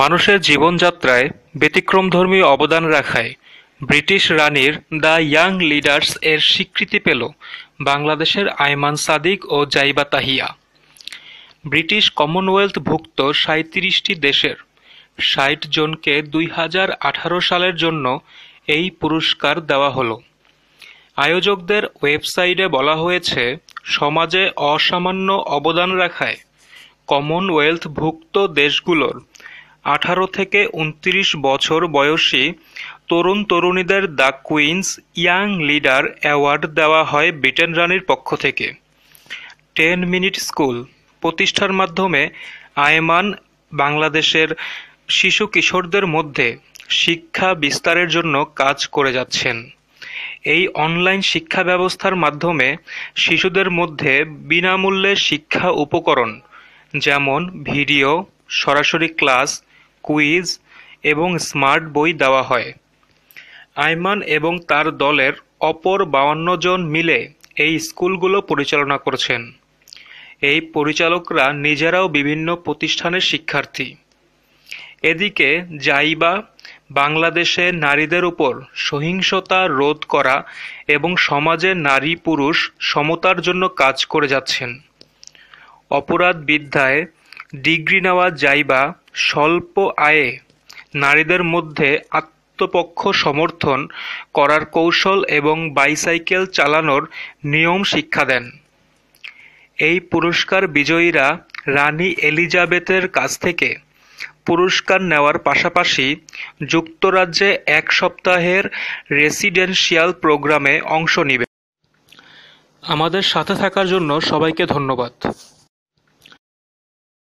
মানুষের জীবনযাত্রায় ব্যতিক্রমধর্মী অবদান রাখায় ব্রিটিশ রানীর দ্য ইয়াং লিডার্স এর স্বীকৃতি পেল বাংলাদেশের আয়মান সাদিক ও জাইবা তাহিয়া ব্রিটিশ কমনওয়েলথভুক্ত সাঁত্রিশটি দেশের ষাট জনকে দুই হাজার আঠারো সালের জন্য এই পুরস্কার দেওয়া হলো আয়োজকদের ওয়েবসাইটে বলা হয়েছে সমাজে অসামান্য অবদান রাখায় কমনওয়েলথভুক্ত দেশগুলোর আঠারো থেকে উনত্রিশ বছর বয়সী তরুণ-তরুণীদের the Queen's young leader award দেওয়া হয় ব্রিটেন রানীর পক্ষ থেকে। টেন মিনিট স্কুল প্রতিষ্ঠার মাধ্যমে আয়মান বাংলাদেশের শিশু-কিশোরদের মধ্যে শিক্ষা বিস্তারের জন্য কাজ করে যাচ্ছেন। এই অনলাইন শিক্ষা ব্যবস্থার মাধ্যমে শিশুদের মধ্যে বিনামূল্যে শিক্ষা উপকরণ যেমন ভিডিও, সরাসরি ক্লাস, কুইজ এবং স্মার্ট বই দেওয়া হয় আয়মান এবং তার দলের অপর বাউন্ন জন মিলে এই স্কুলগুলো পরিচালনা করছেন এই পরিচালকরা নিজেরাও বিভিন্ন প্রতিষ্ঠানের শিক্ষার্থী এদিকে জাইবা বাংলাদেশে নারীদের উপর সহিংসতা রোধ করা এবং সমাজে নারী পুরুষ সমতার জন্য কাজ করে যাচ্ছেন অপরাধ বিদ্যায় ডিগ্রি নেওয়া জাইবা স্বল্প আয়ে নারীদের মধ্যে আত্মপক্ষ সমর্থন করার কৌশল এবং বাইসাইকেল চালানোর নিয়ম শিক্ষা দেন। এই পুরস্কার বিজয়ীরা রানী এলিজাবেথের কাছ থেকে পুরস্কার নেওয়ার পাশাপাশি যুক্তরাজ্যে এক সপ্তাহের রেসিডেন্সিয়াল প্রোগ্রামে অংশ নিবে আমাদের সাথে থাকার জন্য সবাইকে ধন্যবাদ